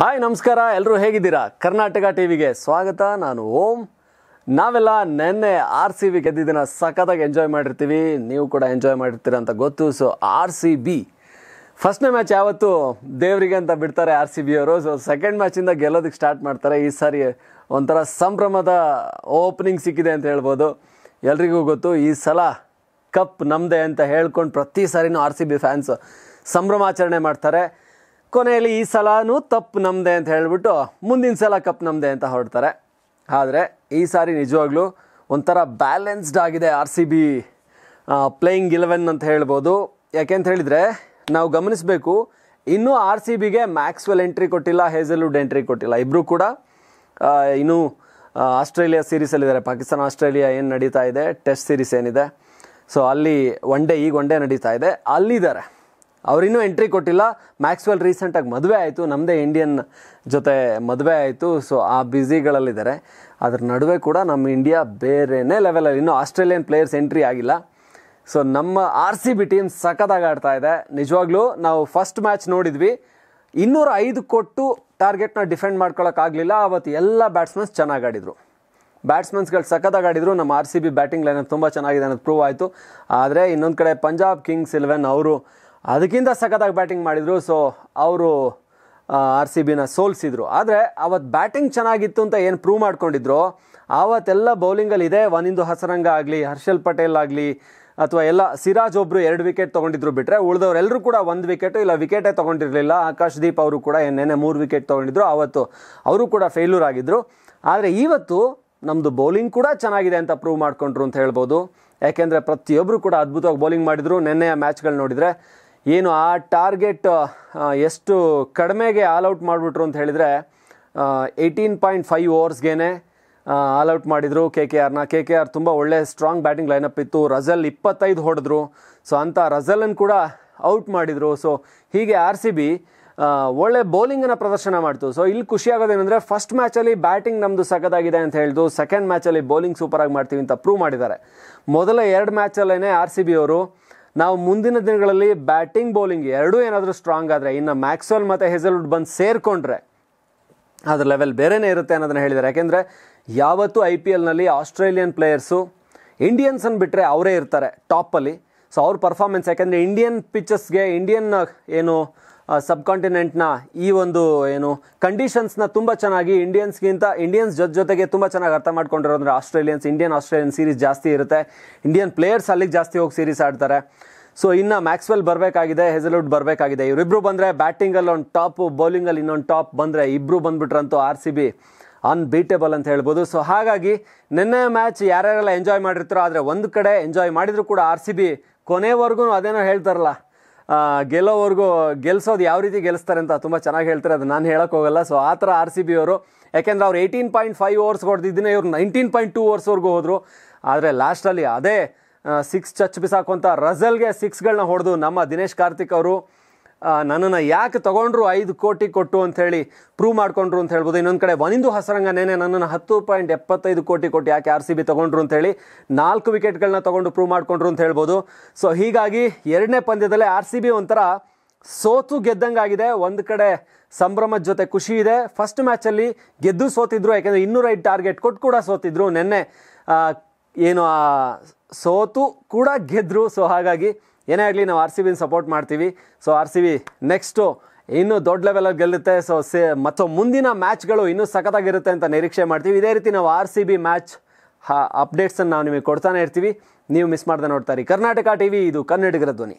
hi ನಮಸ್ಕಾರ ಎಲ್ಲರೂ ಹೇಗಿದ್ದೀರಾ ಕರ್ನಾಟಕ ಟಿ ವಿಗೆ ಸ್ವಾಗತ ನಾನು ಓಂ ನಾವೆಲ್ಲ ನೆನ್ನೆ ಆರ್ ಸಿ ಬಿ ಗೆದ್ದಿದ್ದನ್ನು ಸಖತ್ತಾಗಿ ಎಂಜಾಯ್ ಮಾಡಿರ್ತೀವಿ ನೀವು ಕೂಡ ಎಂಜಾಯ್ ಮಾಡಿರ್ತೀರ ಅಂತ ಗೊತ್ತು ಸೊ ಆರ್ ಸಿ ಬಿ ಫಸ್ಟ್ನೇ ಮ್ಯಾಚ್ ಯಾವತ್ತು ದೇವರಿಗೆ ಅಂತ ಬಿಡ್ತಾರೆ ಆರ್ ಸಿ ಬಿ ಅವರು ಸೊ ಸೆಕೆಂಡ್ ಮ್ಯಾಚಿಂದ ಗೆಲ್ಲೋದಕ್ಕೆ ಸ್ಟಾರ್ಟ್ ಮಾಡ್ತಾರೆ ಈ ಸಾರಿ ಒಂಥರ ಸಂಭ್ರಮದ ಓಪನಿಂಗ್ ಸಿಕ್ಕಿದೆ ಅಂತ ಹೇಳ್ಬೋದು ಎಲ್ರಿಗೂ ಗೊತ್ತು ಈ ಸಲ ಕಪ್ ನಮ್ಮದೇ ಅಂತ ಹೇಳ್ಕೊಂಡು ಪ್ರತಿ ಸಾರಿನೂ ಆರ್ ಸಿ ಬಿ ಫ್ಯಾನ್ಸ್ ಸಂಭ್ರಮಾಚರಣೆ ಮಾಡ್ತಾರೆ ಕೊನೆಯಲ್ಲಿ ಈ ಸಲನೂ ತಪ್ಪು ನಮ್ಮದೆ ಅಂತ ಹೇಳಿಬಿಟ್ಟು ಮುಂದಿನ ಸಲ ಕಪ್ ನಮ್ಮದೆ ಅಂತ ಹೊರಡ್ತಾರೆ ಆದರೆ ಈ ಸಾರಿ ನಿಜವಾಗ್ಲೂ ಒಂಥರ ಬ್ಯಾಲೆನ್ಸ್ಡ್ ಆಗಿದೆ R C B playing eleven ಅಂತ ಹೇಳ್ಬೋದು ಅಂತ ಹೇಳಿದರೆ ನಾವು ಗಮನಿಸಬೇಕು ಇನ್ನೂ ಆರ್ ಸಿ ಬಿಗೆ ಮ್ಯಾಕ್ಸ್ವೆಲ್ ಎಂಟ್ರಿ ಕೊಟ್ಟಿಲ್ಲ ಹೇಜಲ್ವುಡ್ ಎಂಟ್ರಿ ಕೊಟ್ಟಿಲ್ಲ ಇಬ್ಬರೂ ಕೂಡ ಇನ್ನೂ ಆಸ್ಟ್ರೇಲಿಯಾ ಸೀರೀಸಲ್ಲಿದ್ದಾರೆ ಪಾಕಿಸ್ತಾನ ಆಸ್ಟ್ರೇಲಿಯಾ ಏನು ನಡೀತಾ ಇದೆ ಟೆಸ್ಟ್ ಸೀರೀಸ್ ಏನಿದೆ ಸೊ ಅಲ್ಲಿ ಒನ್ ಡೇ ಈಗ ಒನ್ ಡೇ ನಡೀತಾ ಇದೆ ಅಲ್ಲಿದ್ದಾರೆ ಅವರಿನ್ನೂ ಎಂಟ್ರಿ ಕೊಟ್ಟಿಲ್ಲ ಮ್ಯಾಕ್ಸ್ವೆಲ್ ರೀಸೆಂಟಾಗಿ ಮದುವೆ ಆಯಿತು ನಮ್ಮದೇ ಇಂಡಿಯನ್ ಜೊತೆ ಮದುವೆ ಆಯಿತು ಸೊ ಆ ಬ್ಯುಸಿಗಳಲ್ಲಿದ್ದಾರೆ ಅದ್ರ ನಡುವೆ ಕೂಡ ನಮ್ಮ ಇಂಡಿಯಾ ಬೇರೆನೇ ಲೆವೆಲಲ್ಲಿ ಇನ್ನೂ ಆಸ್ಟ್ರೇಲಿಯನ್ ಪ್ಲೇಯರ್ಸ್ ಎಂಟ್ರಿ ಆಗಿಲ್ಲ ಸೊ ನಮ್ಮ ಆರ್ ಸಿ ಬಿ ಟೀಮ್ ಸಖತ್ತಾಗಿ ಆಡ್ತಾ ಇದೆ ನಿಜವಾಗ್ಲೂ ನಾವು ಫಸ್ಟ್ ಮ್ಯಾಚ್ ನೋಡಿದ್ವಿ ಇನ್ನೂರ ಐದು ಕೊಟ್ಟು ಟಾರ್ಗೆಟ್ನ ಡಿಫೆಂಡ್ ಮಾಡ್ಕೊಳ್ಳೋಕ್ಕಾಗಲಿಲ್ಲ ಅವತ್ತು ಎಲ್ಲ ಬ್ಯಾಟ್ಸ್ಮನ್ಸ್ ಚೆನ್ನಾಗಿ ಆಡಿದರು ಬ್ಯಾಟ್ಸ್ಮನ್ಸ್ಗಳು ಸಖತ್ತಾಗಿ ಆಡಿದರು ನಮ್ಮ R C B batting lineup ತುಂಬ ಚೆನ್ನಾಗಿದೆ ಅನ್ನೋದು ಪ್ರೂವ್ ಆಯಿತು ಆದರೆ ಇನ್ನೊಂದು ಕಡೆ ಪಂಜಾಬ್ ಕಿಂಗ್ಸ್ ಇಲೆವೆನ್ ಅವರು ಅದಕ್ಕಿಂತ ಸಖತ್ತಾಗಿ ಬ್ಯಾಟಿಂಗ್ ಮಾಡಿದರು ಸೊ ಅವರು ಆರ್ ಸಿ ಬಿನ ಸೋಲ್ಸಿದ್ರು ಆದರೆ ಅವತ್ತು ಬ್ಯಾಟಿಂಗ್ ಚೆನ್ನಾಗಿತ್ತು ಅಂತ ಏನು ಪ್ರೂವ್ ಮಾಡ್ಕೊಂಡಿದ್ರು ಆವತ್ತೆಲ್ಲ ಬೌಲಿಂಗಲ್ಲಿ ಇದೆ ವನಿಂದು ಹಸರಂಗ ಆಗಲಿ ಹರ್ಷಲ್ ಪಟೇಲ್ ಆಗಲಿ ಅಥವಾ ಎಲ್ಲ ಸಿರಾಜ್ ಒಬ್ಬರು ಎರಡು ವಿಕೆಟ್ ತೊಗೊಂಡಿದ್ರು ಬಿಟ್ಟರೆ ಉಳಿದವರೆಲ್ಲರೂ ಕೂಡ ಒಂದು ವಿಕೆಟು ಇಲ್ಲ ವಿಕೆಟೇ ತೊಗೊಂಡಿರಲಿಲ್ಲ ಆಕಾಶ್ದೀಪ್ ಅವರು ಕೂಡ ಏನೇನೆ ಮೂರು ವಿಕೆಟ್ ತೊಗೊಂಡಿದ್ರು ಆವತ್ತು ಅವರು ಕೂಡ ಫೇಲ್ಯೂರ್ ಆಗಿದ್ದರು ಆದರೆ ಇವತ್ತು ನಮ್ಮದು ಬೌಲಿಂಗ್ ಕೂಡ ಚೆನ್ನಾಗಿದೆ ಅಂತ ಪ್ರೂವ್ ಮಾಡಿಕೊಂಡ್ರು ಅಂತ ಹೇಳ್ಬೋದು ಯಾಕೆಂದರೆ ಪ್ರತಿಯೊಬ್ಬರು ಕೂಡ ಅದ್ಭುತವಾಗಿ ಬೌಲಿಂಗ್ ಮಾಡಿದರು ನೆನ್ನೆಯ ಮ್ಯಾಚ್ಗಳು ನೋಡಿದರೆ ಏನು ಆ ಟಾರ್ಗೆಟ್ ಎಷ್ಟು ಕಡಿಮೆಗೆ ಆಲ್ಔಟ್ ಮಾಡಿಬಿಟ್ರು ಅಂತ ಹೇಳಿದರೆ eighteen point five all out ಮಾಡಿದರು ಕೆ ಕೆ ಆರ್ನ ಕೆ ಕೆ ಆರ್ ತುಂಬ ಒಳ್ಳೆ ಸ್ಟ್ರಾಂಗ್ ಬ್ಯಾಟಿಂಗ್ ಲೈನಪ್ ಇತ್ತು ರಜಲ್ ಇಪ್ಪತ್ತೈದು ಹೊಡೆದ್ರು ಸೊ ಅಂಥ ರಜಲನ್ನು ಕೂಡ ಔಟ್ ಮಾಡಿದರು ಸೊ ಹೀಗೆ ಆರ್ ಸಿ ಬಿ ಒಳ್ಳೆ ಬೌಲಿಂಗನ್ನು ಪ್ರದರ್ಶನ ಮಾಡ್ತು ಸೊ ಇಲ್ಲಿ ಖುಷಿಯಾಗೋದೇನೆಂದರೆ ಫಸ್ಟ್ ಮ್ಯಾಚಲ್ಲಿ ಬ್ಯಾಟಿಂಗ್ ನಮ್ಮದು ಸಖದಾಗಿದೆ ಅಂತ ಹೇಳಿದು ಸೆಕೆಂಡ್ ಮ್ಯಾಚಲ್ಲಿ ಬೌಲಿಂಗ್ ಸೂಪರಾಗಿ ಮಾಡ್ತೀವಿ ಅಂತ ಪ್ರೂವ್ ಮಾಡಿದ್ದಾರೆ ಮೊದಲ ಎರಡು ಮ್ಯಾಚಲ್ಲೇ ಆರ್ ಸಿ ಬಿ ಅವರು ನಾವು ಮುಂದಿನ ದಿನಗಳಲ್ಲಿ ಬ್ಯಾಟಿಂಗ್ ಬೌಲಿಂಗ್ ಎರಡೂ ಏನಾದರೂ ಸ್ಟ್ರಾಂಗ್ ಆದರೆ ಇನ್ನು ಮ್ಯಾಕ್ಸ್ವೆಲ್ ಮತ್ತು ಹೆಸಲ್ವುಡ್ ಬಂದು ಸೇರಿಕೊಂಡ್ರೆ ಅದ್ರ ಲೆವೆಲ್ ಬೇರೆನೇ ಇರುತ್ತೆ ಅನ್ನೋದನ್ನು ಹೇಳಿದ್ದಾರೆ ಯಾಕೆಂದರೆ ಯಾವತ್ತೂ ಐ ಪಿ ಎಲ್ನಲ್ಲಿ ಆಸ್ಟ್ರೇಲಿಯನ್ ಪ್ಲೇಯರ್ಸು ಇಂಡಿಯನ್ಸನ್ನು ಬಿಟ್ಟರೆ ಅವರೇ ಇರ್ತಾರೆ ಟಾಪಲ್ಲಿ ಸೊ ಅವ್ರ ಪರ್ಫಾರ್ಮೆನ್ಸ್ ಯಾಕೆಂದರೆ ಇಂಡಿಯನ್ ಪಿಚ್ಚಸ್ಗೆ ಇಂಡಿಯನ್ ಏನು ಸಬ್ ಕಾಂಟಿನೆಂಟ್ನ ಈ ಒಂದು ಏನು ಕಂಡೀಷನ್ಸ್ನ ತುಂಬ ಚೆನ್ನಾಗಿ ಇಂಡಿಯನ್ಸ್ಗಿಂತ ಇಂಡಿಯನ್ಸ್ ಜೊತೆ ಜೊತೆಗೆ ತುಂಬ ಚೆನ್ನಾಗಿ ಅರ್ಥ ಮಾಡ್ಕೊಂಡಿರೋ ಅಂದರೆ ಆಸ್ಟ್ರೇಲಿಯನ್ಸ್ ಇಂಡಿಯನ್ ಆಸ್ಟ್ರೇಲಿಯನ್ ಸೀರೀಸ್ ಜಾಸ್ತಿ ಇರುತ್ತೆ ಇಂಡಿಯನ್ ಪ್ಲೇಯರ್ಸ್ ಅಲ್ಲಿಗೆ ಜಾಸ್ತಿ ಹೋಗಿ ಸೀರೀಸ್ ಆಡ್ತಾರೆ ಸೊ ಇನ್ನು ಮ್ಯಾಕ್ಸ್ವೆಲ್ ಬರಬೇಕಾಗಿದೆ ಹೆಸಲುಡ್ ಬರಬೇಕಾಗಿದೆ ಇವರಿಬ್ಬರು ಬಂದರೆ ಬ್ಯಾಟಿಂಗಲ್ಲಿ ಒಂದು ಟಾಪು ಬೌಲಿಂಗಲ್ಲಿ ಇನ್ನೊಂದು ಟಾಪ್ ಬಂದರೆ ಇಬ್ಬರು ಬಂದುಬಿಟ್ರಂತೂ ಆರ್ ಸಿ ಬಿ ಅನ್ಬೀಟೇಬಲ್ ಅಂತ ಹೇಳ್ಬೋದು ಸೊ ಹಾಗಾಗಿ ನಿನ್ನೆ ಮ್ಯಾಚ್ ಯಾರ್ಯಾರೆಲ್ಲ ಎಂಜಾಯ್ ಮಾಡಿರ್ತಾರೋ ಆದರೆ ಒಂದು ಕಡೆ ಎಂಜಾಯ್ ಮಾಡಿದರೂ ಕೂಡ ಆರ್ ಸಿ ಬಿ ಕೊನೆವರೆಗೂ ಅದೇನೋ ಹೇಳ್ತಾರಲ್ಲ ಗೆಲ್ಲೋವರೆಗೂ ಗೆಲ್ಸೋದು ಯಾವ ರೀತಿ ಗೆಲ್ಲಿಸ್ತಾರೆ ಅಂತ ತುಂಬ ಚೆನ್ನಾಗಿ ಹೇಳ್ತಾರೆ ಅದು ನಾನು ಹೇಳೋಕ್ಕೋಗಲ್ಲ ಸೊ ಆ ಥರ ಆರ್ ಸಿ ಬಿ ಅವರು ಯಾಕೆಂದರೆ ಅವ್ರು ಏಯ್ಟೀನ್ ಪಾಯಿಂಟ್ ಫೈವ್ ಓವರ್ಸ್ ಹೊಡೆದಿದ್ದೀನಿ ಇವ್ರು ನೈನ್ಟೀನ್ ಪಾಯಿಂಟ್ ಟೂ ಓವರ್ಸ್ವರೆಗೂ ಹೋದರು ಆದರೆ ಲಾಸ್ಟಲ್ಲಿ ಅದೇ ಸಿಕ್ಸ್ ಚಚ್ ಬಿಸಾಕುವಂಥ ರಸಲ್ಗೆ ಸಿಕ್ಸ್ಗಳನ್ನ ಹೊಡೆದು ನಮ್ಮ ದಿನೇಶ್ ಕಾರ್ತಿಕ್ ಅವರು ನನ್ನನ್ನು ಯಾಕೆ ತೊಗೊಂಡ್ರು ಐದು ಕೋಟಿ ಕೊಟ್ಟು ಅಂಥೇಳಿ ಪ್ರೂವ್ ಮಾಡಿಕೊಂಡ್ರು ಅಂತ ಹೇಳ್ಬೋದು ಇನ್ನೊಂದು ಕಡೆ ಹಸರಂಗ ನೆನೆ ನನ್ನನ್ನು ಹತ್ತು ಪಾಯಿಂಟ್ ಎಪ್ಪತ್ತೈದು ಕೋಟಿ ಕೊಟ್ಟು ಯಾಕೆ ಆರ್ ಸಿ ಬಿ ತೊಗೊಂಡ್ರು ಅಂತೇಳಿ ನಾಲ್ಕು ವಿಕೆಟ್ಗಳನ್ನ ತೊಗೊಂಡು ಪ್ರೂವ್ ಮಾಡಿಕೊಂಡ್ರು ಅಂತ ಹೇಳ್ಬೋದು ಸೊ ಹೀಗಾಗಿ ಎರಡನೇ ಪಂದ್ಯದಲ್ಲೇ ಆರ್ ಸಿ ಬಿ ಒಂಥರ ಸೋತು ಗೆದ್ದಂಗಾಗಿದೆ ಒಂದು ಕಡೆ ಸಂಭ್ರಮದ ಜೊತೆ ಖುಷಿ ಇದೆ ಫಸ್ಟ್ ಮ್ಯಾಚಲ್ಲಿ ಗೆದ್ದು ಸೋತಿದ್ರು ಯಾಕೆಂದರೆ ಇನ್ನೂರ ಟಾರ್ಗೆಟ್ ಕೊಟ್ಟು ಕೂಡ ಸೋತಿದ್ರು ನೆನ್ನೆ ಏನು ಸೋತು ಕೂಡ ಗೆದ್ದರು ಸೊ ಹಾಗಾಗಿ ಏನೇ ಆಗಲಿ ನಾವು ಆರ್ ಸಿ ಬಿನ ಸಪೋರ್ಟ್ ಮಾಡ್ತೀವಿ so R C B next ಇನ್ನೂ ದೊಡ್ಡ ಲೆವೆಲಲ್ಲಿ ಗೆಲ್ಲುತ್ತೆ ಸೊ ಸೇ ಮತ್ತು ಮುಂದಿನ ಮ್ಯಾಚ್ಗಳು ಇನ್ನೂ ಸಖತ್ತಾಗಿರುತ್ತೆ ಅಂತ ನಿರೀಕ್ಷೆ ಮಾಡ್ತೀವಿ ಇದೇ ರೀತಿ ನಾವು ಆರ್ ಸಿ ಬಿ ಮ್ಯಾಚ್ ಅಪ್ಡೇಟ್ಸನ್ನು ನಾವು ನಿಮಗೆ ಕೊಡ್ತಾನೆ ಇರ್ತೀವಿ ನೀವು ಮಿಸ್ ಮಾಡದೆ ನೋಡ್ತಾರೆ ಕರ್ನಾಟಕ ಟಿ ವಿ ಇದು ಕನ್ನಡಿಗರ ಧ್ವನಿ